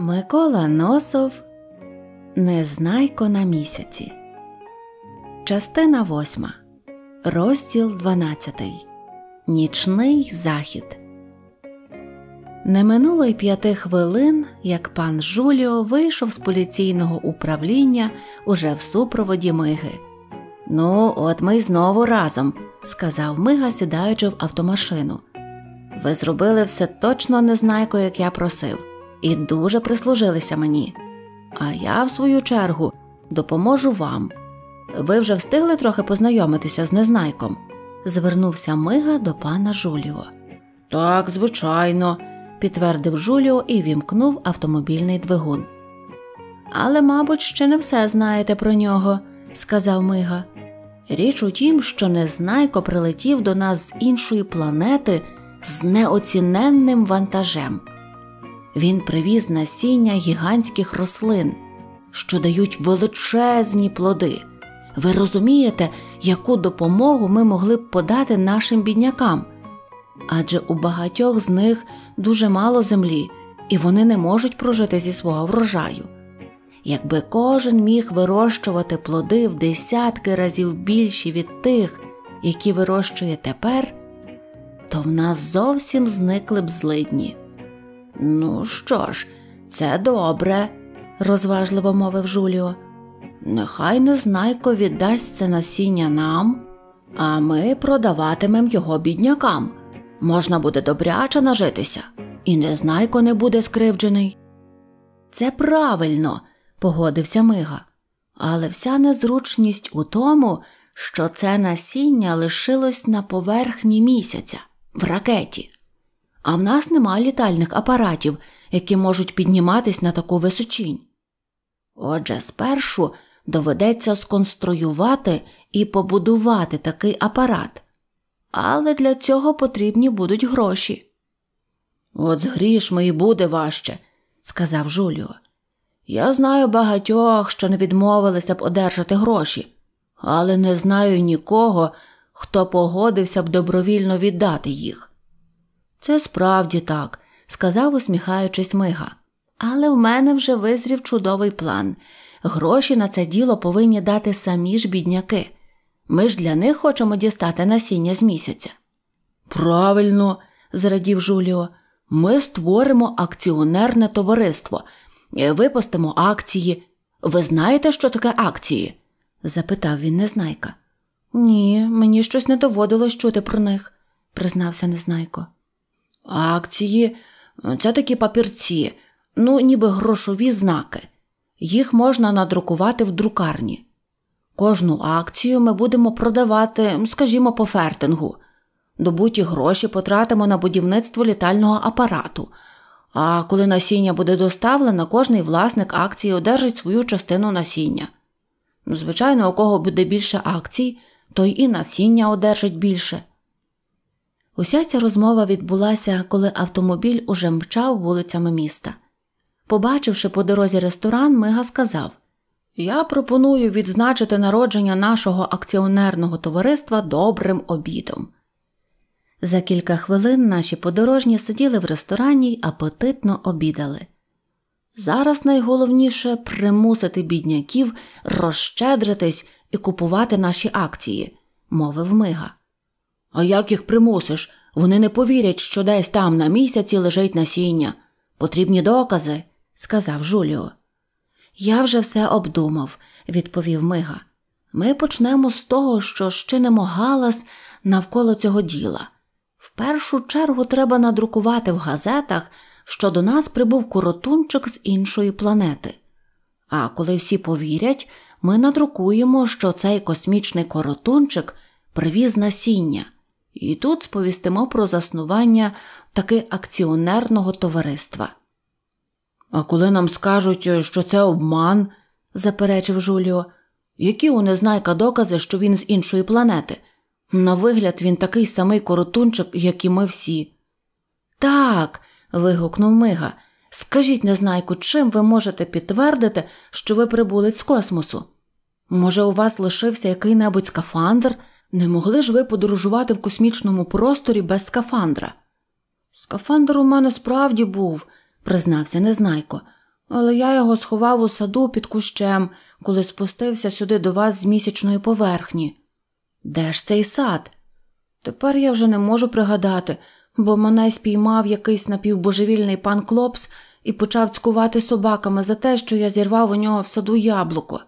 Микола Носов Незнайко на місяці. Частина 8. Розділ 12. Нічний захід. Не минуло й п'яти хвилин, як пан Жуліо вийшов з поліційного управління уже в супроводі миги. Ну, от ми й знову разом, сказав мига, сідаючи в автомашину. Ви зробили все точно незнайко, як я просив і дуже прислужилися мені. А я, в свою чергу, допоможу вам. Ви вже встигли трохи познайомитися з незнайком? звернувся мига до пана Жуліо. Так, звичайно, підтвердив Жуліо і вімкнув автомобільний двигун. Але, мабуть, ще не все знаєте про нього, сказав мига. Річ у тім, що незнайко прилетів до нас з іншої планети з неоціненним вантажем. Він привіз насіння гігантських рослин, що дають величезні плоди. Ви розумієте, яку допомогу ми могли б подати нашим біднякам? Адже у багатьох з них дуже мало землі, і вони не можуть прожити зі свого врожаю. Якби кожен міг вирощувати плоди в десятки разів більші від тих, які вирощує тепер, то в нас зовсім зникли б злидні. Ну що ж, це добре, розважливо мовив Жуліо. Нехай незнайко віддасть це насіння нам, а ми продаватимемо його біднякам. Можна буде добряче нажитися, і незнайко не буде скривджений. Це правильно, погодився Мига, але вся незручність у тому, що це насіння лишилось на поверхні місяця в ракеті. А в нас нема літальних апаратів, які можуть підніматись на таку височинь. Отже, спершу доведеться сконструювати і побудувати такий апарат, але для цього потрібні будуть гроші. От з грішми і буде важче, сказав Жуліо. Я знаю багатьох, що не відмовилися б одержати гроші, але не знаю нікого, хто погодився б добровільно віддати їх. Це справді так, сказав, усміхаючись мига. Але в мене вже визрів чудовий план. Гроші на це діло повинні дати самі ж бідняки. Ми ж для них хочемо дістати насіння з місяця. Правильно, зрадів Жуліо, ми створимо акціонерне товариство, е, випустимо акції. Ви знаєте, що таке акції? запитав він Незнайка. Ні, мені щось не доводилось чути про них, признався Незнайко. Акції це такі папірці, ну ніби грошові знаки. Їх можна надрукувати в друкарні. Кожну акцію ми будемо продавати, скажімо, по фертингу. Добуті гроші потратимо на будівництво літального апарату. А коли насіння буде доставлено, кожний власник акції одержить свою частину насіння. Ну, звичайно, у кого буде більше акцій, той і насіння одержить більше. Уся ця розмова відбулася, коли автомобіль уже мчав вулицями міста. Побачивши по дорозі ресторан, Мига сказав Я пропоную відзначити народження нашого акціонерного товариства добрим обідом. За кілька хвилин наші подорожні сиділи в ресторані й апетитно обідали. Зараз найголовніше примусити бідняків розщедритись і купувати наші акції, мовив Мига. А як їх примусиш? Вони не повірять, що десь там на місяці лежить насіння. Потрібні докази, сказав Жуліо. Я вже все обдумав, відповів Мига. Ми почнемо з того, що щинемо галас навколо цього діла. В першу чергу треба надрукувати в газетах, що до нас прибув коротунчик з іншої планети. А коли всі повірять, ми надрукуємо, що цей космічний коротунчик привіз насіння. І тут сповістимо про заснування таки акціонерного товариства. А коли нам скажуть, що це обман, заперечив Жуліо, які у незнайка докази, що він з іншої планети. На вигляд, він такий самий коротунчик, як і ми всі. Так. вигукнув Мига. Скажіть, незнайку, чим ви можете підтвердити, що ви прибулець з космосу? Може, у вас лишився який небудь скафандр? Не могли ж ви подорожувати в космічному просторі без скафандра? Скафандр у мене справді був, признався незнайко, але я його сховав у саду під кущем, коли спустився сюди до вас з місячної поверхні. Де ж цей сад? Тепер я вже не можу пригадати, бо мене спіймав якийсь напівбожевільний пан Клопс і почав цькувати собаками за те, що я зірвав у нього в саду яблуко.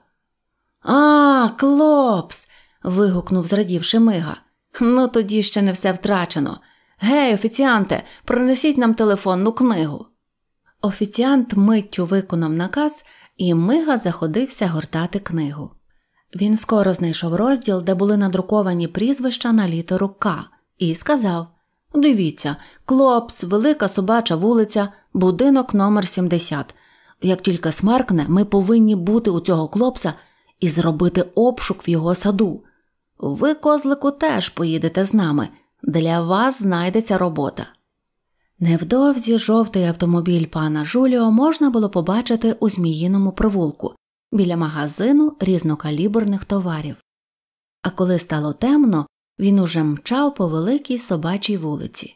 А, Клопс вигукнув, зрадівши мига. Ну тоді ще не все втрачено. Гей, офіціанте, принесіть нам телефонну книгу. Офіціант миттю виконав наказ, і мига заходився гортати книгу. Він скоро знайшов розділ, де були надруковані прізвища на літеру К, і сказав Дивіться, клопс, велика собача вулиця, будинок номер 70. Як тільки смеркне, ми повинні бути у цього клопса і зробити обшук в його саду. Ви, козлику, теж поїдете з нами, для вас знайдеться робота. Невдовзі жовтий автомобіль пана Жуліо можна було побачити у зміїному провулку біля магазину різнокаліберних товарів. А коли стало темно, він уже мчав по великій собачій вулиці.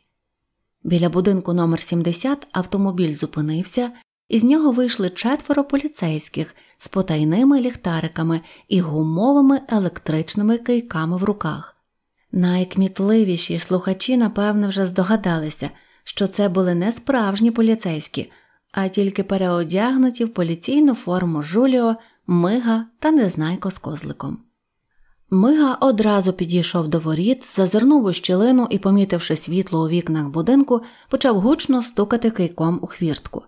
Біля будинку номер 70 автомобіль зупинився, і з нього вийшли четверо поліцейських з потайними ліхтариками і гумовими електричними кийками в руках. Найкмітливіші слухачі, напевне, вже здогадалися, що це були не справжні поліцейські, а тільки переодягнуті в поліційну форму Жуліо, мига та незнайко з козликом. Мига одразу підійшов до воріт, зазирнув у щілину і, помітивши світло у вікнах будинку, почав гучно стукати кийком у хвіртку.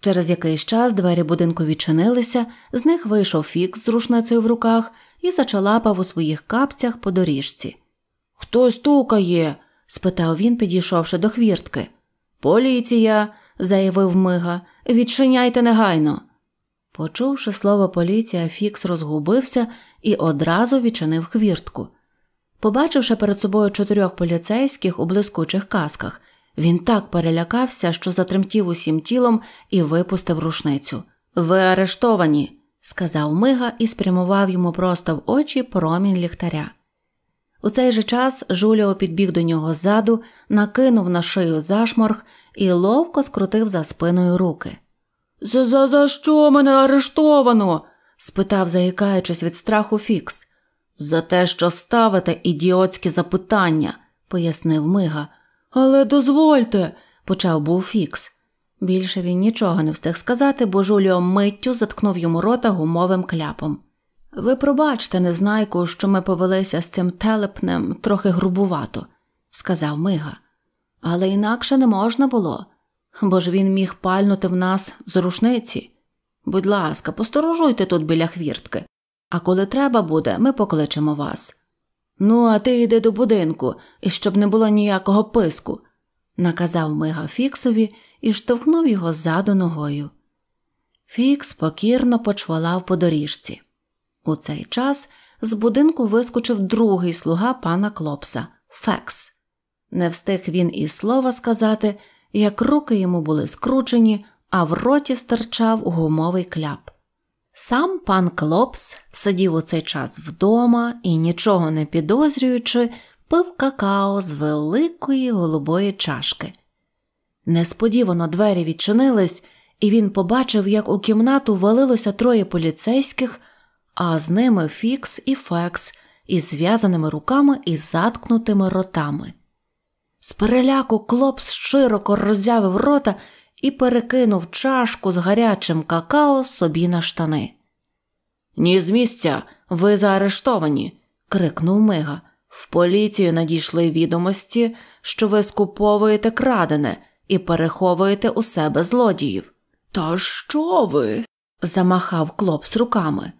Через якийсь час двері будинку відчинилися, з них вийшов фікс з рушницею в руках і зачалапав у своїх капцях по доріжці. Хто стукає? спитав він, підійшовши до хвіртки. Поліція, заявив мига, відчиняйте негайно. Почувши слово поліція, Фікс розгубився і одразу відчинив хвіртку. Побачивши перед собою чотирьох поліцейських у блискучих касках, він так перелякався, що затремтів усім тілом і випустив рушницю. Ви арештовані, сказав мига і спрямував йому просто в очі промінь ліхтаря. У цей же час Жуліо підбіг до нього ззаду, накинув на шию зашморг і ловко скрутив за спиною руки. За за, за що мене арештовано? спитав, заїкаючись від страху Фікс. За те, що ставите ідіотські запитання, пояснив мига. Але дозвольте, почав був Фікс. Більше він нічого не встиг сказати, бо Жуліо миттю заткнув йому рота гумовим кляпом. Ви пробачте, незнайку, що ми повелися з цим телепнем трохи грубувато, сказав Мига, але інакше не можна було, бо ж він міг пальнути в нас з рушниці. Будь ласка, посторожуйте тут біля хвіртки, а коли треба буде, ми покличемо вас. Ну, а ти йди до будинку, і щоб не було ніякого писку, наказав мига Фіксові і штовхнув його ззаду ногою. Фікс покірно почвалав по доріжці. У цей час з будинку вискочив другий слуга пана Клопса Фекс. Не встиг він і слова сказати, як руки йому були скручені, а в роті стирчав гумовий кляп. Сам пан Клопс сидів у цей час вдома і, нічого не підозрюючи, пив какао з великої голубої чашки. Несподівано двері відчинились, і він побачив, як у кімнату валилося троє поліцейських, а з ними Фікс і Фекс із зв'язаними руками і заткнутими ротами. З переляку Клопс широко роззявив рота і перекинув чашку з гарячим какао собі на штани. Ні, з місця, ви заарештовані, крикнув Мига. В поліцію надійшли відомості, що ви скуповуєте крадене і переховуєте у себе злодіїв. Та що ви? замахав клопс руками.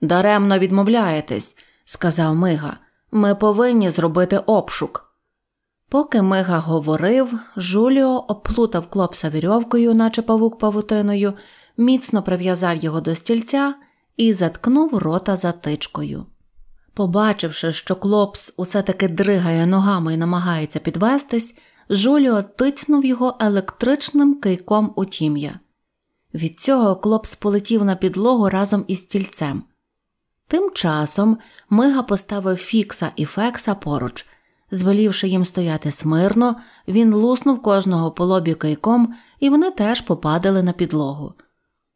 Даремно відмовляєтесь, сказав Мига. Ми повинні зробити обшук. Поки Мига говорив, Жуліо обплутав клопса вірьовкою, наче павук павутиною, міцно прив'язав його до стільця і заткнув рота затичкою. Побачивши, що клопс усе таки дригає ногами і намагається підвестись, Жуліо тицнув його електричним кийком у тім'я. Від цього клопс полетів на підлогу разом із стільцем. Тим часом Мига поставив Фікса і Фекса поруч. Звелівши їм стояти смирно, він луснув кожного по лобі кайком, і вони теж попадали на підлогу.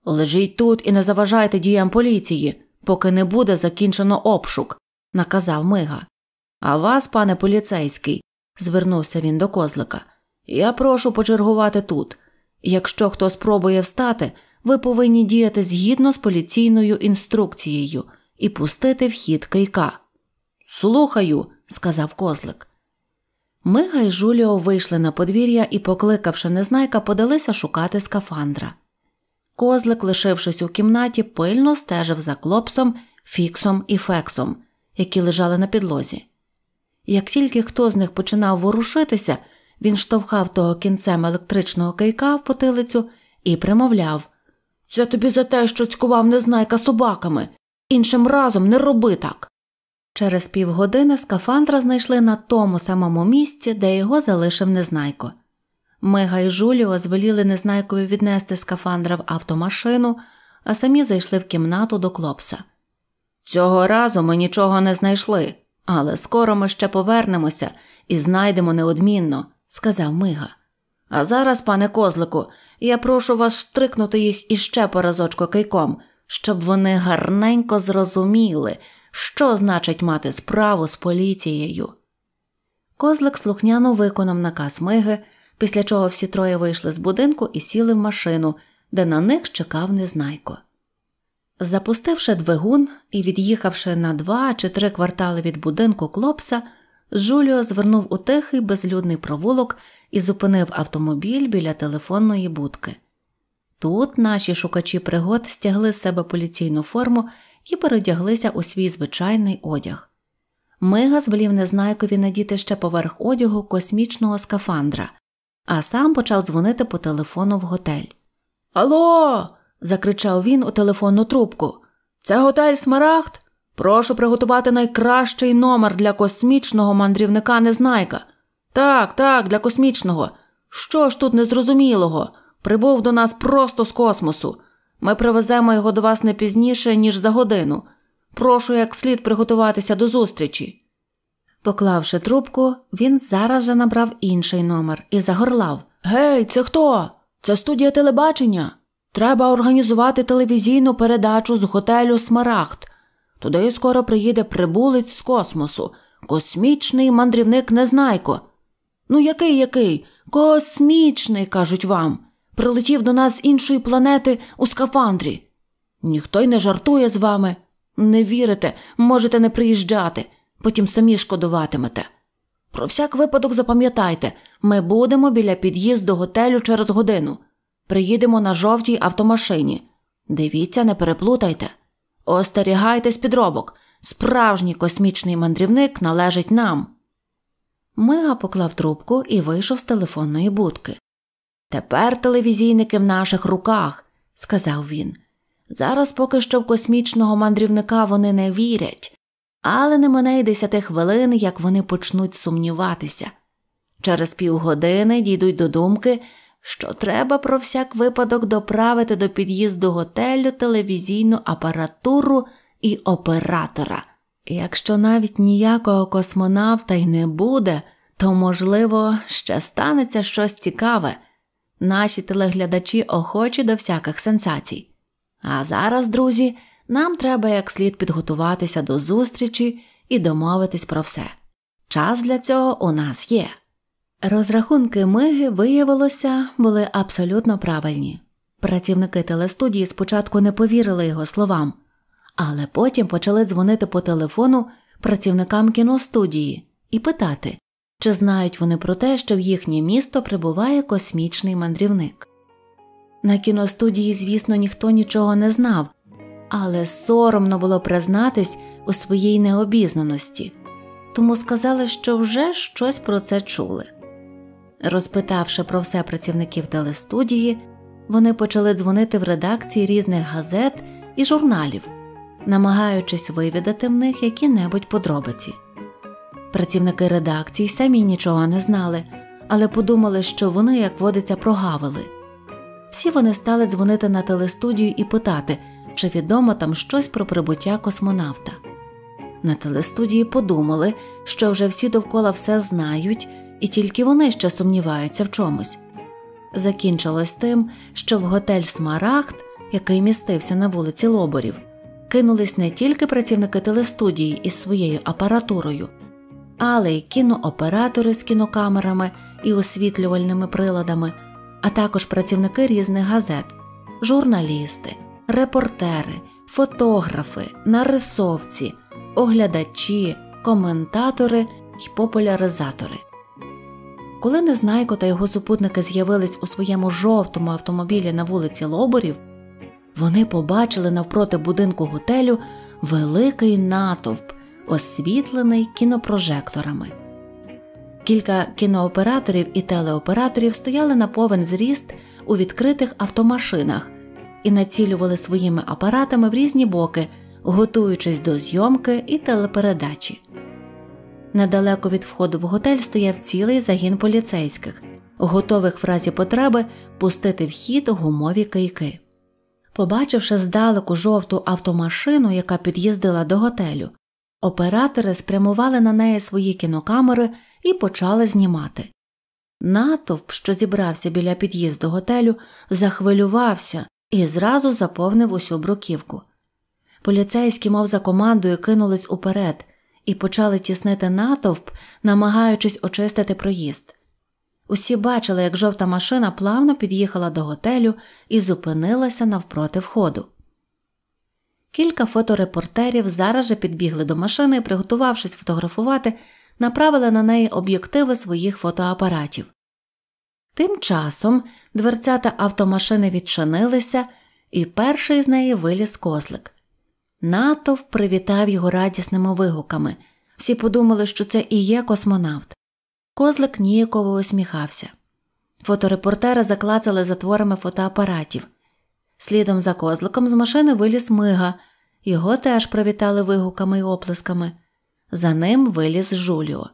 Лежіть тут і не заважайте діям поліції, поки не буде закінчено обшук, наказав мига. А вас, пане поліцейський, звернувся він до козлика, я прошу почергувати тут. Якщо хто спробує встати, ви повинні діяти згідно з поліційною інструкцією і пустити вхід хід кийка. Слухаю сказав козлик. Мига і Жуліо вийшли на подвір'я і, покликавши незнайка, подалися шукати скафандра. Козлик, лишившись у кімнаті, пильно стежив за клопсом, фіксом і фексом, які лежали на підлозі. Як тільки хто з них починав ворушитися, він штовхав того кінцем електричного кийка в потилицю і примовляв Це тобі за те, що цькував незнайка собаками. Іншим разом не роби так. Через півгодини скафандра знайшли на тому самому місці, де його залишив незнайко. Мига і Жуліо звеліли незнайкові віднести скафандра в автомашину, а самі зайшли в кімнату до клопса. Цього разу ми нічого не знайшли, але скоро ми ще повернемося і знайдемо неодмінно, сказав Мига. А зараз, пане козлику, я прошу вас штрикнути їх іще по разочку кийком, щоб вони гарненько зрозуміли. Що значить мати справу з поліцією? Козлик слухняно виконав наказ миги, після чого всі троє вийшли з будинку і сіли в машину, де на них чекав незнайко. Запустивши двигун і від'їхавши на два чи три квартали від будинку клопса, Жуліо звернув у тихий безлюдний провулок і зупинив автомобіль біля телефонної будки. Тут наші шукачі пригод стягли з себе поліційну форму і передяглися у свій звичайний одяг. Мига звелів незнайкові надіти ще поверх одягу космічного скафандра, а сам почав дзвонити по телефону в готель. Ало. закричав він у телефонну трубку. Це готель Смарагд? Прошу приготувати найкращий номер для космічного мандрівника Незнайка. Так, так, для космічного. Що ж тут незрозумілого? Прибув до нас просто з космосу. Ми привеземо його до вас не пізніше, ніж за годину. Прошу як слід приготуватися до зустрічі. Поклавши трубку, він зараз же набрав інший номер і загорлав Гей, це хто? Це студія телебачення. Треба організувати телевізійну передачу з готелю Смарагд. Туди скоро приїде прибулець з космосу, космічний мандрівник Незнайко. Ну, який, який? Космічний, кажуть вам прилетів до нас з іншої планети у скафандрі. Ніхто й не жартує з вами. Не вірите, можете не приїжджати, потім самі шкодуватимете. Про всяк випадок запам'ятайте, ми будемо біля під'їзду готелю через годину. Приїдемо на жовтій автомашині. Дивіться, не переплутайте. Остерігайтесь підробок. Справжній космічний мандрівник належить нам. Мига поклав трубку і вийшов з телефонної будки. Тепер телевізійники в наших руках, сказав він. Зараз поки що в космічного мандрівника вони не вірять, але не мене й десяти хвилин, як вони почнуть сумніватися. Через півгодини дійдуть до думки, що треба про всяк випадок доправити до під'їзду готелю телевізійну апаратуру і оператора. Якщо навіть ніякого космонавта й не буде, то, можливо, ще станеться щось цікаве. Наші телеглядачі охочі до всяких сенсацій. А зараз, друзі, нам треба як слід підготуватися до зустрічі і домовитись про все. Час для цього у нас є. Розрахунки миги, виявилося, були абсолютно правильні. Працівники телестудії спочатку не повірили його словам, але потім почали дзвонити по телефону працівникам кіностудії і питати, чи знають вони про те, що в їхнє місто прибуває космічний мандрівник? На кіностудії, звісно, ніхто нічого не знав, але соромно було признатись у своїй необізнаності, тому сказали, що вже щось про це чули. Розпитавши про все працівників телестудії, вони почали дзвонити в редакції різних газет і журналів, намагаючись вивідати в них які небудь подробиці. Працівники редакції самі нічого не знали, але подумали, що вони, як водиться, прогавили. Всі вони стали дзвонити на телестудію і питати, чи відомо там щось про прибуття космонавта. На телестудії подумали, що вже всі довкола все знають, і тільки вони ще сумніваються в чомусь. Закінчилось тим, що в готель Смарагд, який містився на вулиці Лоборів, кинулись не тільки працівники телестудії із своєю апаратурою але й кінооператори з кінокамерами і освітлювальними приладами, а також працівники різних газет, журналісти, репортери, фотографи, нарисовці, оглядачі, коментатори й популяризатори. Коли Незнайко та його супутники з'явились у своєму жовтому автомобілі на вулиці Лоборів, вони побачили навпроти будинку готелю великий натовп освітлений кінопрожекторами. Кілька кінооператорів і телеоператорів стояли на повен зріст у відкритих автомашинах і націлювали своїми апаратами в різні боки, готуючись до зйомки і телепередачі. Недалеко від входу в готель стояв цілий загін поліцейських, готових в разі потреби пустити в хід гумові кийки. Побачивши здалеку жовту автомашину, яка під'їздила до готелю, Оператори спрямували на неї свої кінокамери і почали знімати. Натовп, що зібрався біля під'їзду готелю, захвилювався і зразу заповнив усю бруківку. Поліцейські, мов за командою, кинулись уперед і почали тіснити натовп, намагаючись очистити проїзд. Усі бачили, як жовта машина плавно під'їхала до готелю і зупинилася навпроти входу. Кілька фоторепортерів зараз же підбігли до машини і, приготувавшись фотографувати, направили на неї об'єктиви своїх фотоапаратів. Тим часом дверцята автомашини відчинилися, і перший з неї виліз козлик. Натов привітав його радісними вигуками. Всі подумали, що це і є космонавт. Козлик ніяково усміхався. Фоторепортери заклацали затворами фотоапаратів. Слідом за козликом з машини виліз мига, його теж привітали вигуками й оплесками. За ним виліз Жуліо.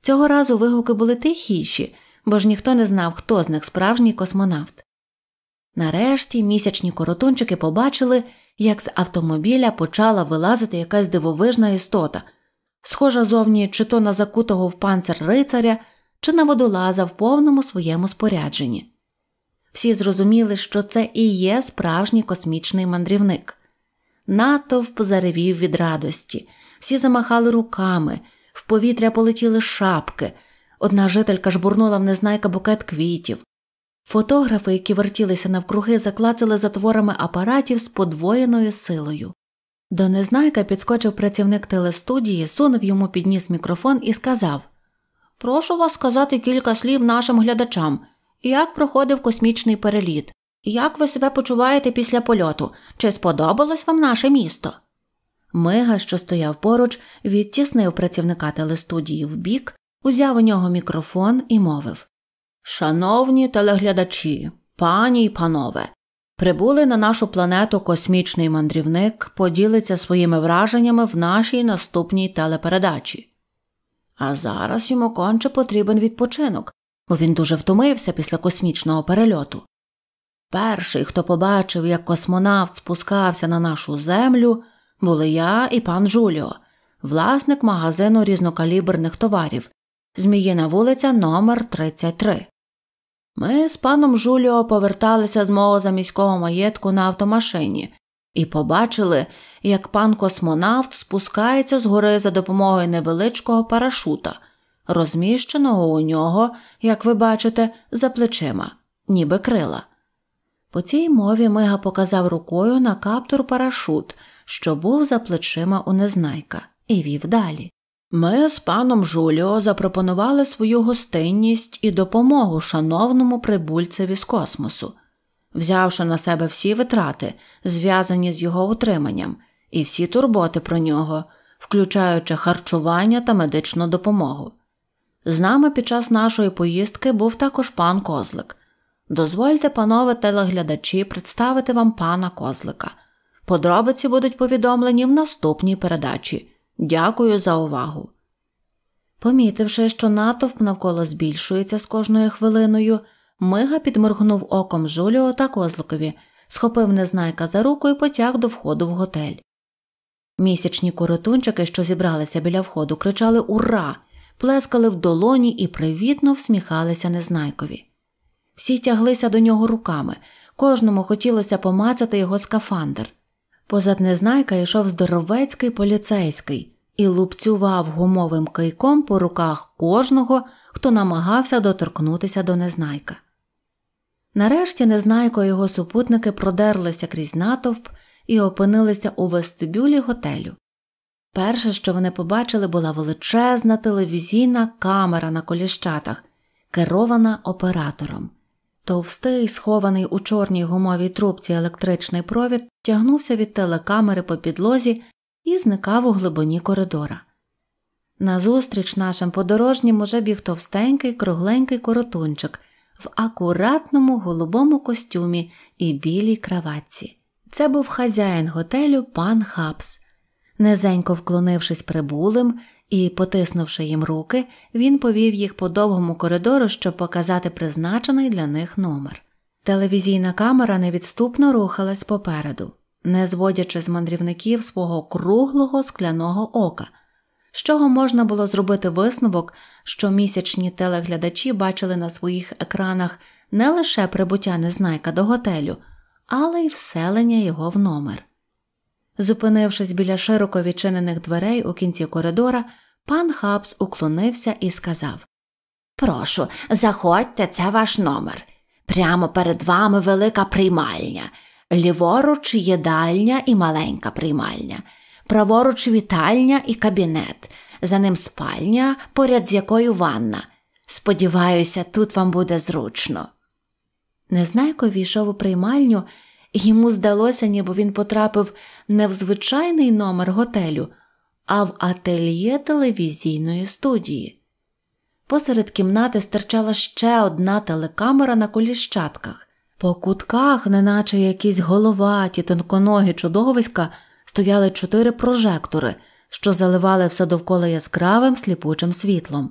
Цього разу вигуки були тихіші, бо ж ніхто не знав, хто з них справжній космонавт. Нарешті місячні коротунчики побачили, як з автомобіля почала вилазити якась дивовижна істота, схожа зовні чи то на закутого в панцир рицаря, чи на водолаза в повному своєму спорядженні. Всі зрозуміли, що це і є справжній космічний мандрівник. Натовп заревів від радості, всі замахали руками, в повітря полетіли шапки. Одна жителька жбурнула в незнайка букет квітів. Фотографи, які вертілися навкруги, заклацали затворами апаратів з подвоєною силою. До незнайка підскочив працівник телестудії, сунув йому під ніс мікрофон і сказав Прошу вас сказати кілька слів нашим глядачам, як проходив космічний переліт. Як ви себе почуваєте після польоту? Чи сподобалось вам наше місто? Мига, що стояв поруч, відтіснив працівника телестудії вбік, узяв у нього мікрофон і мовив Шановні телеглядачі, пані й панове, прибули на нашу планету космічний мандрівник, поділиться своїми враженнями в нашій наступній телепередачі. А зараз йому конче потрібен відпочинок, бо він дуже втомився після космічного перельоту. Перший, хто побачив, як космонавт спускався на нашу землю, були я і пан Джуліо, власник магазину різнокаліберних товарів, Зміїна вулиця номер 33 Ми з паном Жуліо поверталися з мого заміського маєтку на автомашині і побачили, як пан космонавт спускається з гори за допомогою невеличкого парашута, розміщеного у нього, як ви бачите, за плечима, ніби крила. По цій мові Мига показав рукою на каптур парашут, що був за плечима у незнайка, і вів далі. Ми з паном Жуліо запропонували свою гостинність і допомогу шановному прибульцеві з космосу, взявши на себе всі витрати, зв'язані з його утриманням, і всі турботи про нього, включаючи харчування та медичну допомогу. З нами під час нашої поїздки був також пан Козлик. Дозвольте, панове телеглядачі, представити вам пана Козлика. Подробиці будуть повідомлені в наступній передачі. Дякую за увагу. Помітивши, що натовп навколо збільшується з кожною хвилиною, мига підморгнув оком Жуліо та Козликові, схопив незнайка за руку і потяг до входу в готель. Місячні коротунчики, що зібралися біля входу, кричали Ура! плескали в долоні і привітно всміхалися незнайкові. Всі тяглися до нього руками, кожному хотілося помацати його скафандр. Позад незнайка йшов здоровецький поліцейський і лупцював гумовим кийком по руках кожного, хто намагався доторкнутися до незнайка. Нарешті незнайко і його супутники продерлися крізь натовп і опинилися у вестибюлі готелю. Перше, що вони побачили, була величезна телевізійна камера на коліщатах, керована оператором. Товстий, схований у чорній гумовій трубці електричний провід, тягнувся від телекамери по підлозі і зникав у глибині коридора. Назустріч нашим подорожнім уже біг товстенький, кругленький коротунчик в акуратному голубому костюмі і білій краватці. Це був хазяїн готелю пан Хабс. Низенько вклонившись прибулим, і, потиснувши їм руки, він повів їх по довгому коридору, щоб показати призначений для них номер. Телевізійна камера невідступно рухалась попереду, не зводячи з мандрівників свого круглого скляного ока, з чого можна було зробити висновок, що місячні телеглядачі бачили на своїх екранах не лише прибуття незнайка до готелю, але й вселення його в номер. Зупинившись біля широко відчинених дверей у кінці коридора, Пан Хабс уклонився і сказав Прошу, заходьте, це ваш номер. Прямо перед вами велика приймальня, ліворуч їдальня і маленька приймальня, праворуч вітальня і кабінет, за ним спальня, поряд з якою ванна. Сподіваюся, тут вам буде зручно. Незнайко війшов у приймальню, йому здалося, ніби він потрапив не в звичайний номер готелю а в ательє телевізійної студії. Посеред кімнати стирчала ще одна телекамера на коліщатках. По кутках, неначе якісь головаті, тонконогі чудовиська, стояли чотири прожектори, що заливали все довкола яскравим сліпучим світлом.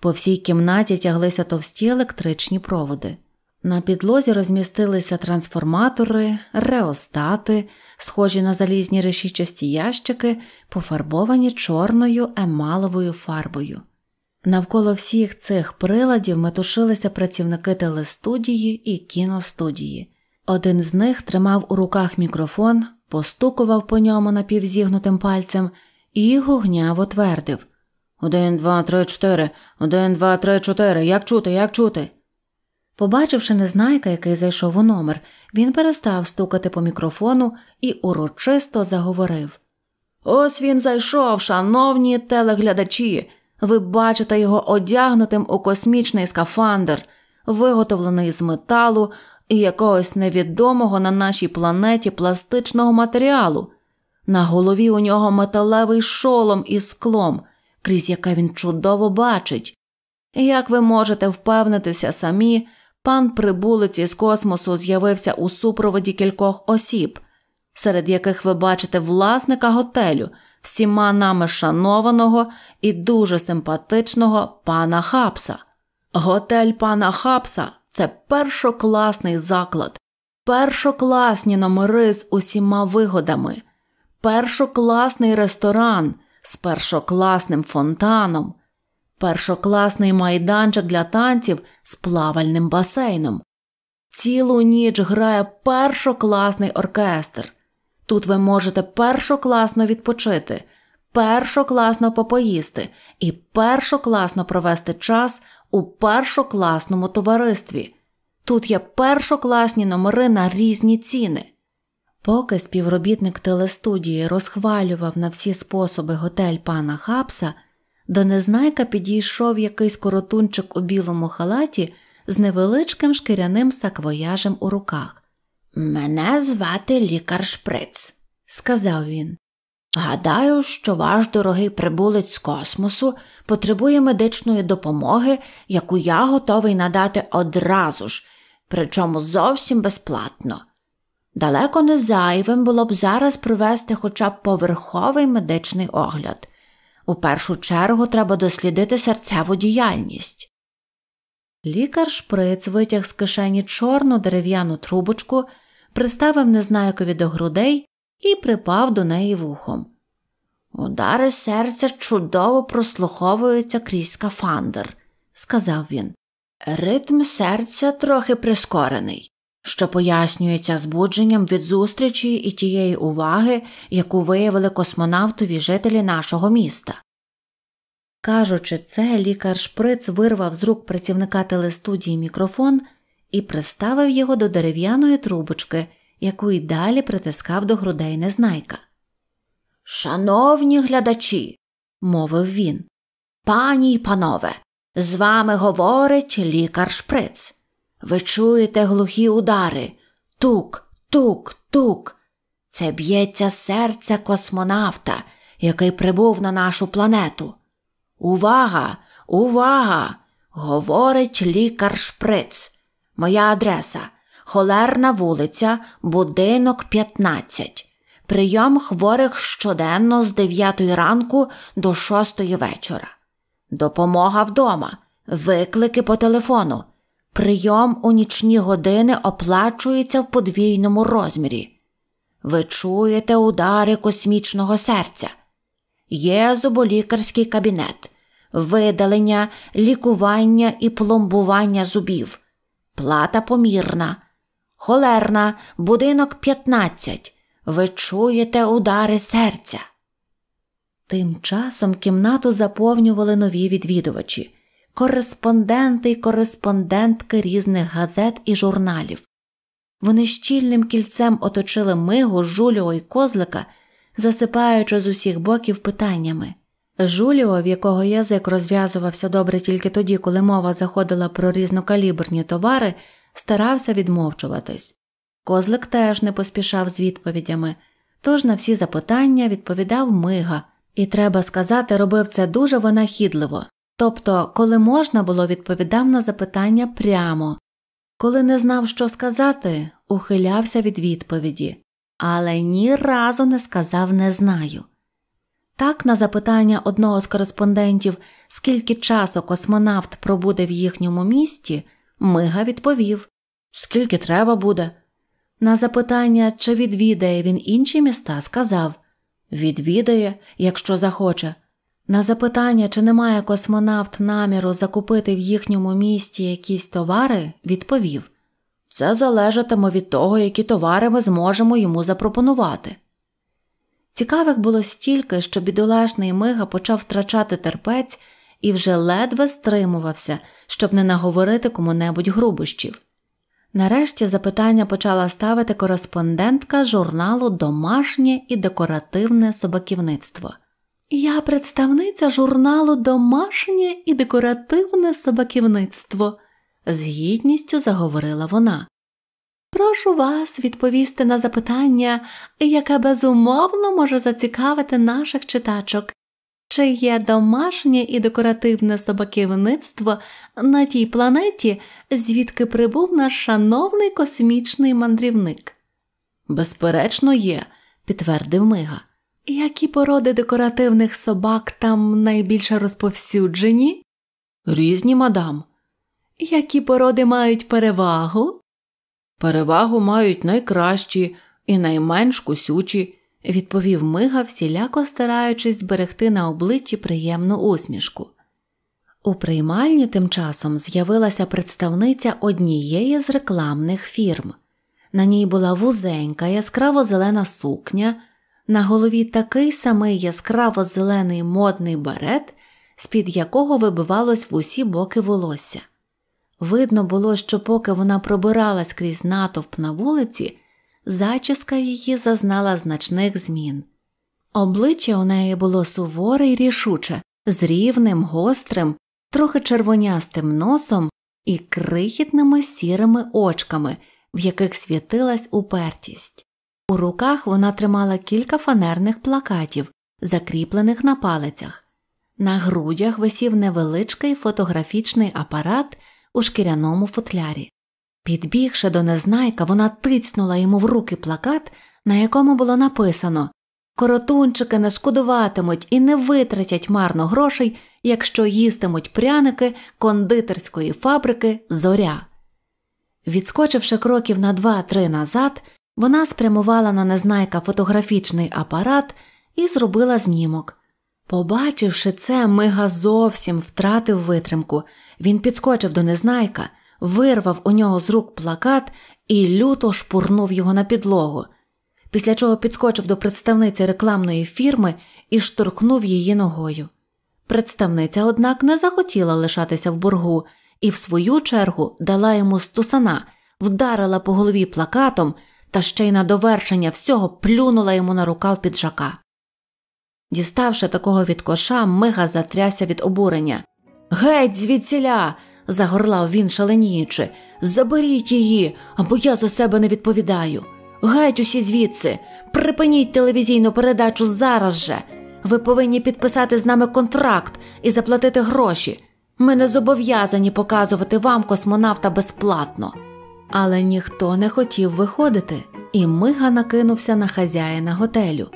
По всій кімнаті тяглися товсті електричні проводи. На підлозі розмістилися трансформатори, реостати, схожі на залізні решічасті ящики, пофарбовані чорною емаловою фарбою. Навколо всіх цих приладів метушилися працівники телестудії і кіностудії. Один з них тримав у руках мікрофон, постукував по ньому напівзігнутим пальцем і гугняво твердив: Один, два, три, чотири, один, два, три, чотири. Як чути, як чути? Побачивши незнайка, який зайшов у номер, він перестав стукати по мікрофону і урочисто заговорив Ось він зайшов, шановні телеглядачі. Ви бачите його одягнутим у космічний скафандр, виготовлений з металу і якогось невідомого на нашій планеті пластичного матеріалу. На голові у нього металевий шолом із склом, крізь яке він чудово бачить. Як ви можете впевнитися самі, пан прибулець із космосу з'явився у супроводі кількох осіб, серед яких ви бачите власника готелю, всіма нами шанованого і дуже симпатичного пана Хапса. Готель пана Хапса це першокласний заклад, першокласні номери з усіма вигодами, першокласний ресторан з першокласним фонтаном першокласний майданчик для танців з плавальним басейном. Цілу ніч грає першокласний оркестр. Тут ви можете першокласно відпочити, першокласно попоїсти і першокласно провести час у першокласному товаристві. Тут є першокласні номери на різні ціни. Поки співробітник телестудії розхвалював на всі способи готель пана Хапса. До незнайка підійшов якийсь коротунчик у білому халаті з невеличким шкіряним саквояжем у руках. Мене звати лікар Шприц, сказав він. Гадаю, що ваш дорогий прибулець з космосу потребує медичної допомоги, яку я готовий надати одразу ж, причому зовсім безплатно. Далеко не зайвим було б зараз провести хоча б поверховий медичний огляд. У першу чергу треба дослідити серцеву діяльність. Лікар шприц витяг з кишені чорну дерев'яну трубочку, приставив незнайкові до грудей і припав до неї вухом. Удари серця чудово прослуховуються крізь скафандр, сказав він. Ритм серця трохи прискорений що пояснюється збудженням від зустрічі і тієї уваги, яку виявили космонавтові жителі нашого міста. Кажучи це, лікар Шприц вирвав з рук працівника телестудії мікрофон і приставив його до дерев'яної трубочки, яку й далі притискав до грудей незнайка. Шановні глядачі, мовив він, пані й панове, з вами говорить лікар Шприц. Ви чуєте глухі удари тук, тук, тук. Це б'ється серце космонавта, який прибув на нашу планету. Увага! Увага! Говорить лікар Шприц. Моя адреса Холерна вулиця, будинок 15. Прийом хворих щоденно з 9 ранку до 6 вечора. Допомога вдома. Виклики по телефону Прийом у нічні години оплачується в подвійному розмірі. Ви чуєте удари космічного серця. Є зуболікарський кабінет, видалення, лікування і пломбування зубів, плата помірна, холерна, будинок 15. Ви чуєте удари серця. Тим часом кімнату заповнювали нові відвідувачі кореспонденти і кореспондентки різних газет і журналів. Вони щільним кільцем оточили мигу, Жуліо і козлика, засипаючи з усіх боків питаннями. Жуліо, в якого язик розв'язувався добре тільки тоді, коли мова заходила про різнокаліберні товари, старався відмовчуватись. Козлик теж не поспішав з відповідями, тож на всі запитання відповідав мига, і, треба сказати, робив це дуже винахідливо, Тобто, коли можна було, відповідав на запитання прямо, коли не знав, що сказати, ухилявся від відповіді, але ні разу не сказав не знаю. Так, на запитання одного з кореспондентів, скільки часу космонавт пробуде в їхньому місті, Мига відповів Скільки треба буде. На запитання, чи відвідає він інші міста, сказав Відвідає, якщо захоче. На запитання, чи немає космонавт наміру закупити в їхньому місті якісь товари, відповів це залежатиме від того, які товари ми зможемо йому запропонувати. Цікавих було стільки, що бідолашний мига почав втрачати терпець і вже ледве стримувався, щоб не наговорити кому-небудь грубощів. Нарешті запитання почала ставити кореспондентка журналу Домашнє і декоративне собаківництво. Я представниця журналу Домашнє і декоративне собаківництво, з гідністю заговорила вона. Прошу вас відповісти на запитання, яке безумовно може зацікавити наших читачок, чи є домашнє і декоративне собаківництво на тій планеті, звідки прибув наш шановний космічний мандрівник? Безперечно, є, підтвердив Мига. Які породи декоративних собак там найбільше розповсюджені? Різні, мадам. Які породи мають перевагу? Перевагу мають найкращі і найменш кусючі, відповів мига, всіляко стараючись зберегти на обличчі приємну усмішку. У приймальні тим часом з'явилася представниця однієї з рекламних фірм. На ній була вузенька яскраво зелена сукня. На голові такий самий яскраво зелений модний барет, з-під якого вибивалось в усі боки волосся. Видно було, що поки вона пробиралась крізь натовп на вулиці, зачіска її зазнала значних змін. Обличчя у неї було суворе й рішуче, з рівним, гострим, трохи червонястим носом і крихітними сірими очками, в яких світилась упертість. У руках вона тримала кілька фанерних плакатів, закріплених на палицях. На грудях висів невеличкий фотографічний апарат у шкіряному футлярі. Підбігши до незнайка, вона тицнула йому в руки плакат, на якому було написано Коротунчики не шкодуватимуть і не витратять марно грошей, якщо їстимуть пряники кондитерської фабрики зоря. Відскочивши кроків на два-три назад, вона спрямувала на незнайка фотографічний апарат і зробила знімок. Побачивши це, мига зовсім втратив витримку. Він підскочив до незнайка, вирвав у нього з рук плакат і люто шпурнув його на підлогу, після чого підскочив до представниці рекламної фірми і штурхнув її ногою. Представниця, однак, не захотіла лишатися в боргу і, в свою чергу, дала йому стусана, вдарила по голові плакатом та ще й на довершення всього плюнула йому на рукав піджака. Діставши такого від коша, мига затрясся від обурення. Геть, звідсіля. загорлав він, шаленіючи. Заберіть її, або я за себе не відповідаю. Геть усі звідси, припиніть телевізійну передачу зараз же. Ви повинні підписати з нами контракт і заплатити гроші. Ми не зобов'язані показувати вам космонавта безплатно але ніхто не хотів виходити, і мига накинувся на хазяїна готелю.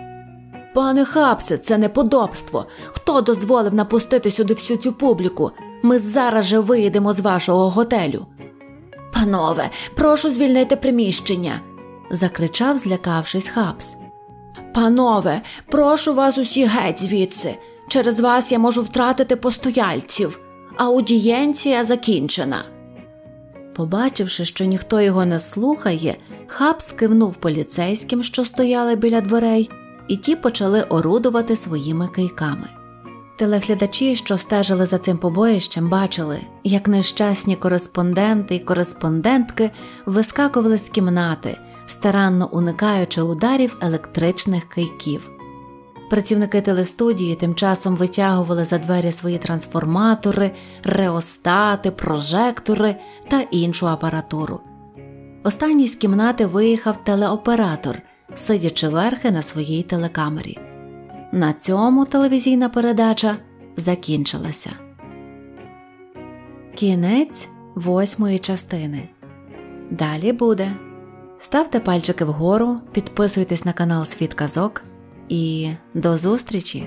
Пане хапсе, це неподобство. Хто дозволив напустити сюди всю цю публіку? Ми зараз же виїдемо з вашого готелю. Панове, прошу звільнити приміщення. закричав, злякавшись, хапс. Панове, прошу вас усі геть звідси. Через вас я можу втратити постояльців. Аудієнція закінчена. Побачивши, що ніхто його не слухає, хаб скивнув поліцейським, що стояли біля дверей, і ті почали орудувати своїми кийками. Телеглядачі, що стежили за цим побоїщем, бачили, як нещасні кореспонденти й кореспондентки вискакували з кімнати, старанно уникаючи ударів електричних кийків. Працівники телестудії тим часом витягували за двері свої трансформатори, реостати, прожектори та іншу апаратуру. Останній з кімнати виїхав телеоператор, сидячи верхи на своїй телекамері. На цьому телевізійна передача закінчилася. Кінець восьмої частини. Далі буде. Ставте пальчики вгору, підписуйтесь на канал Світ Казок і до зустрічі!